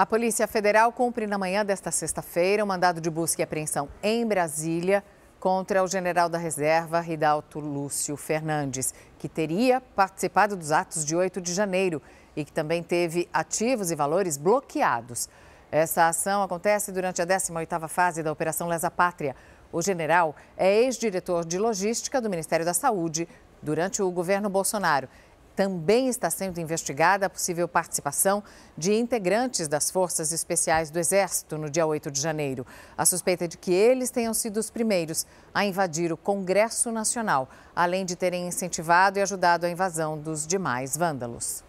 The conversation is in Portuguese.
A Polícia Federal cumpre na manhã desta sexta-feira o um mandado de busca e apreensão em Brasília contra o general da reserva Ridalto Lúcio Fernandes, que teria participado dos atos de 8 de janeiro e que também teve ativos e valores bloqueados. Essa ação acontece durante a 18ª fase da Operação Lesa Pátria. O general é ex-diretor de logística do Ministério da Saúde durante o governo Bolsonaro também está sendo investigada a possível participação de integrantes das Forças Especiais do Exército no dia 8 de janeiro. A suspeita é de que eles tenham sido os primeiros a invadir o Congresso Nacional, além de terem incentivado e ajudado a invasão dos demais vândalos.